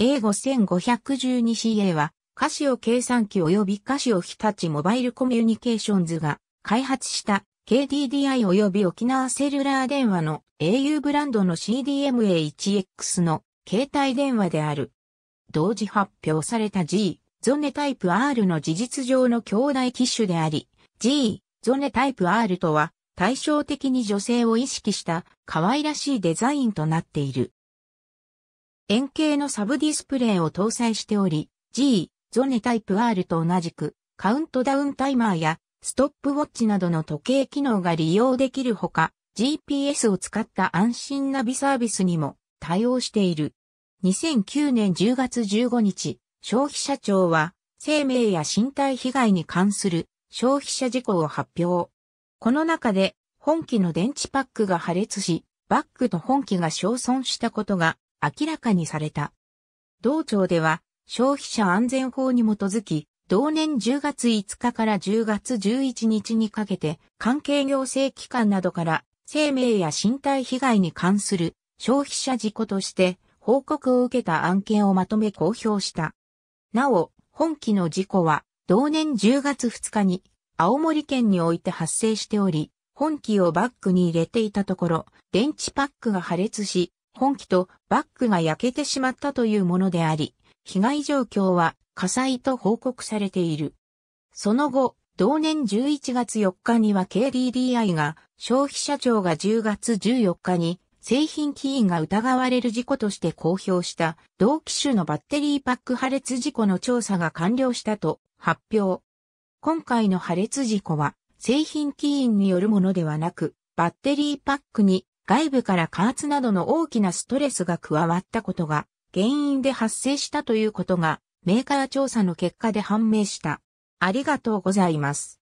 A5512CA は、カシオ計算機及びカシオ日立モバイルコミュニケーションズが開発した KDDI 及び沖縄セルラー電話の au ブランドの CDMA1X の携帯電話である。同時発表された G、ゾネタイプ R の事実上の兄弟機種であり、G、ゾネタイプ R とは対照的に女性を意識した可愛らしいデザインとなっている。円形のサブディスプレイを搭載しており、G、ゾネタイプ R と同じく、カウントダウンタイマーや、ストップウォッチなどの時計機能が利用できるほか、GPS を使った安心ナビサービスにも対応している。2009年10月15日、消費者庁は、生命や身体被害に関する消費者事項を発表。この中で、本機の電池パックが破裂し、バッグと本機が焼損したことが明らかにされた。同庁では消費者安全法に基づき、同年10月5日から10月11日にかけて、関係行政機関などから生命や身体被害に関する消費者事故として報告を受けた案件をまとめ公表した。なお、本期の事故は同年10月2日に青森県において発生しており、本機をバッグに入れていたところ、電池パックが破裂し、本機とバックが焼けてしまったというものであり、被害状況は火災と報告されている。その後、同年11月4日には KDDI が消費者庁が10月14日に製品起因が疑われる事故として公表した同機種のバッテリーパック破裂事故の調査が完了したと発表。今回の破裂事故は製品起因によるものではなくバッテリーパックに外部から加圧などの大きなストレスが加わったことが原因で発生したということがメーカー調査の結果で判明した。ありがとうございます。